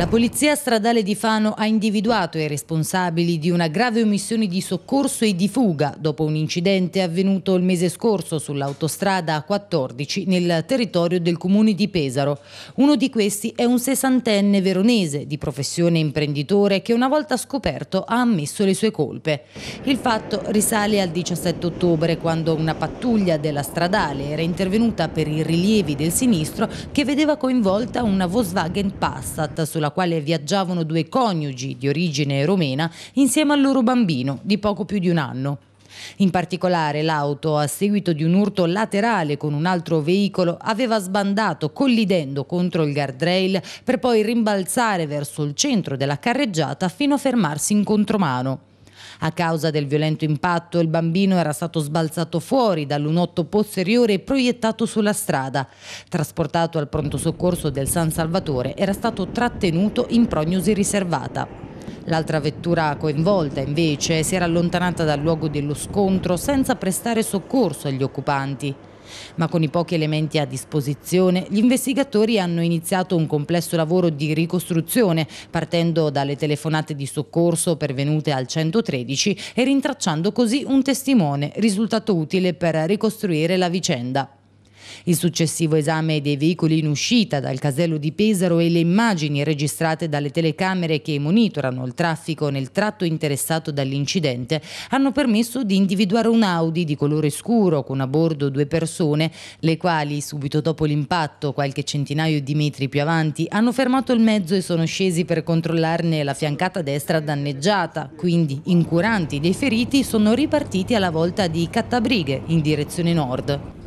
La Polizia Stradale di Fano ha individuato i responsabili di una grave omissione di soccorso e di fuga dopo un incidente avvenuto il mese scorso sull'autostrada A14 nel territorio del comune di Pesaro. Uno di questi è un sessantenne veronese di professione imprenditore che una volta scoperto ha ammesso le sue colpe. Il fatto risale al 17 ottobre quando una pattuglia della Stradale era intervenuta per i rilievi del sinistro che vedeva coinvolta una Volkswagen Passat sulla sulla quale viaggiavano due coniugi di origine romena insieme al loro bambino di poco più di un anno. In particolare l'auto, a seguito di un urto laterale con un altro veicolo, aveva sbandato collidendo contro il guardrail per poi rimbalzare verso il centro della carreggiata fino a fermarsi in contromano. A causa del violento impatto il bambino era stato sbalzato fuori dall'unotto posteriore e proiettato sulla strada. Trasportato al pronto soccorso del San Salvatore era stato trattenuto in prognosi riservata. L'altra vettura coinvolta invece si era allontanata dal luogo dello scontro senza prestare soccorso agli occupanti. Ma con i pochi elementi a disposizione, gli investigatori hanno iniziato un complesso lavoro di ricostruzione, partendo dalle telefonate di soccorso pervenute al 113 e rintracciando così un testimone, risultato utile per ricostruire la vicenda. Il successivo esame dei veicoli in uscita dal casello di Pesaro e le immagini registrate dalle telecamere che monitorano il traffico nel tratto interessato dall'incidente hanno permesso di individuare un Audi di colore scuro con a bordo due persone, le quali subito dopo l'impatto, qualche centinaio di metri più avanti, hanno fermato il mezzo e sono scesi per controllarne la fiancata destra danneggiata, quindi incuranti dei feriti sono ripartiti alla volta di Cattabrighe in direzione nord.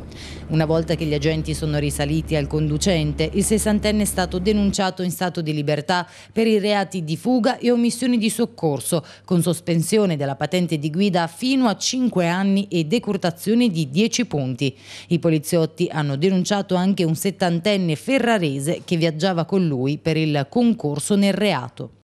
Una volta che gli agenti sono risaliti al conducente, il sessantenne è stato denunciato in stato di libertà per i reati di fuga e omissioni di soccorso, con sospensione della patente di guida fino a 5 anni e decurtazione di 10 punti. I poliziotti hanno denunciato anche un settantenne ferrarese che viaggiava con lui per il concorso nel reato.